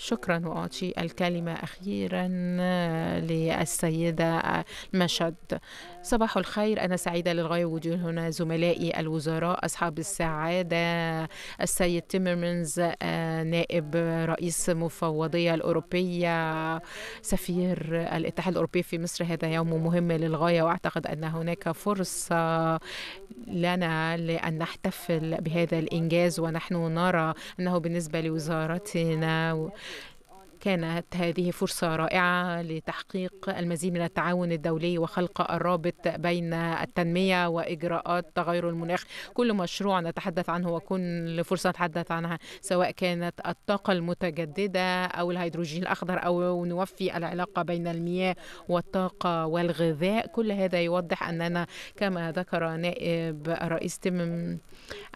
شكرا وأعطي الكلمة أخيرا آه، للسيدة آه، مشد صباح الخير أنا سعيدة للغاية وجود هنا زملائي الوزراء أصحاب السعادة السيد تيمرمنز آه، نائب رئيس مفوضية الأوروبية سفير الاتحاد الأوروبي في مصر هذا يوم مهم للغاية وأعتقد أن هناك فرصة لنا لأن نحتفل بهذا الإنجاز ونحن نرى أنه بالنسبة لوزارتنا now كانت هذه فرصة رائعة لتحقيق المزيد من التعاون الدولي وخلق الرابط بين التنمية وإجراءات تغير المناخ كل مشروع نتحدث عنه وكل فرصة نتحدث عنها سواء كانت الطاقة المتجددة أو الهيدروجين الأخضر أو نوفي العلاقة بين المياه والطاقة والغذاء كل هذا يوضح أننا كما ذكر نائب الرئيس تيمم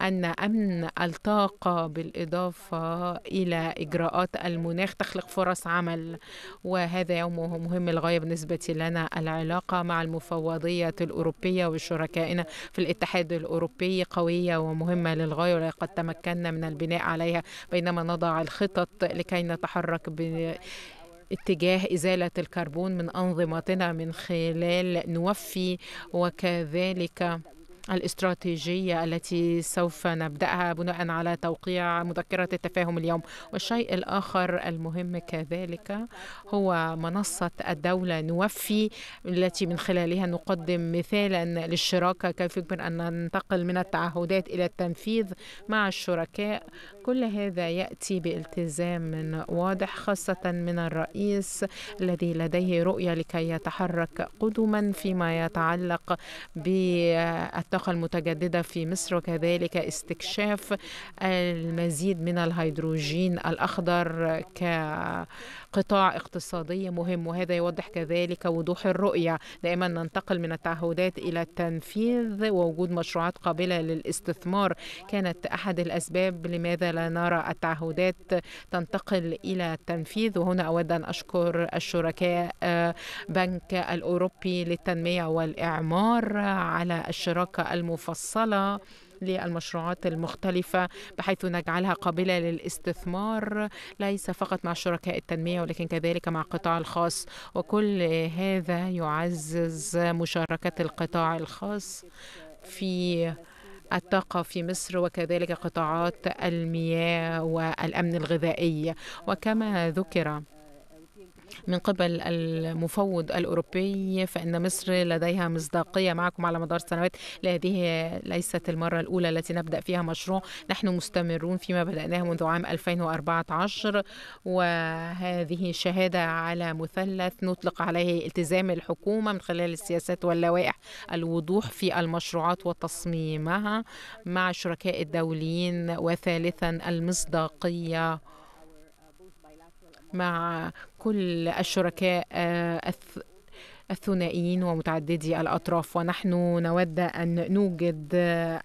أن أمن الطاقة بالإضافة إلى إجراءات المناخ تخلق فرص عمل وهذا يومه مهم للغاية بالنسبة لنا العلاقة مع المفوضية الأوروبية وشركائنا في الاتحاد الأوروبي قوية ومهمة للغاية ولقد تمكنا من البناء عليها بينما نضع الخطط لكي نتحرك ب... اتجاه إزالة الكربون من أنظمتنا من خلال نوفي وكذلك الاستراتيجية التي سوف نبدأها بناء على توقيع مذكرة التفاهم اليوم والشيء الآخر المهم كذلك هو منصة الدولة نوفي التي من خلالها نقدم مثالا للشراكة كيف يمكن أن ننتقل من التعهدات إلى التنفيذ مع الشركاء كل هذا يأتي بالتزام واضح خاصة من الرئيس الذي لديه رؤية لكي يتحرك قدما فيما يتعلق بالتعهد الطاقة المتجددة في مصر وكذلك استكشاف المزيد من الهيدروجين الأخضر كقطاع اقتصادي مهم وهذا يوضح كذلك وضوح الرؤية دائما ننتقل من التعهدات إلى التنفيذ ووجود مشروعات قابلة للاستثمار كانت أحد الأسباب لماذا لا نرى التعهدات تنتقل إلى التنفيذ وهنا أود أن أشكر الشركاء آه، بنك الأوروبي للتنمية والإعمار على الشراكة الطريقه المفصلة للمشروعات المختلفة بحيث نجعلها قابلة للاستثمار ليس فقط مع شركاء التنمية ولكن كذلك مع القطاع الخاص وكل هذا يعزز مشاركة القطاع الخاص في الطاقة في مصر وكذلك قطاعات المياه والأمن الغذائي وكما ذكر من قبل المفوض الأوروبي فإن مصر لديها مصداقية معكم على مدار سنوات لهذه ليست المرة الأولى التي نبدأ فيها مشروع نحن مستمرون فيما بدأناه منذ عام 2014 وهذه شهادة على مثلث نطلق عليه التزام الحكومة من خلال السياسات واللوائح الوضوح في المشروعات وتصميمها مع الشركاء الدوليين وثالثا المصداقية مع كل الشركاء آه، الثنائيين ومتعددي الأطراف ونحن نود أن نوجد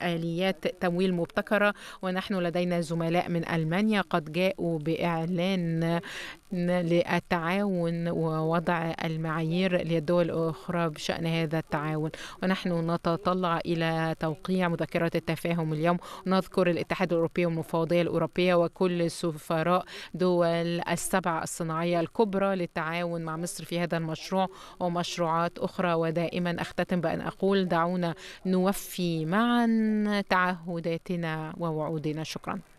آليات تمويل مبتكرة ونحن لدينا زملاء من ألمانيا قد جاءوا بإعلان للتعاون ووضع المعايير للدول الأخرى بشأن هذا التعاون ونحن نتطلع إلى توقيع مذكرة التفاهم اليوم نذكر الاتحاد الأوروبي والمفوضية الأوروبية وكل سفراء دول السبع الصناعية الكبرى للتعاون مع مصر في هذا المشروع ومشروع مشروعات أخرى ودائما أختتم بأن أقول دعونا نوفي معا تعهداتنا ووعودنا شكرا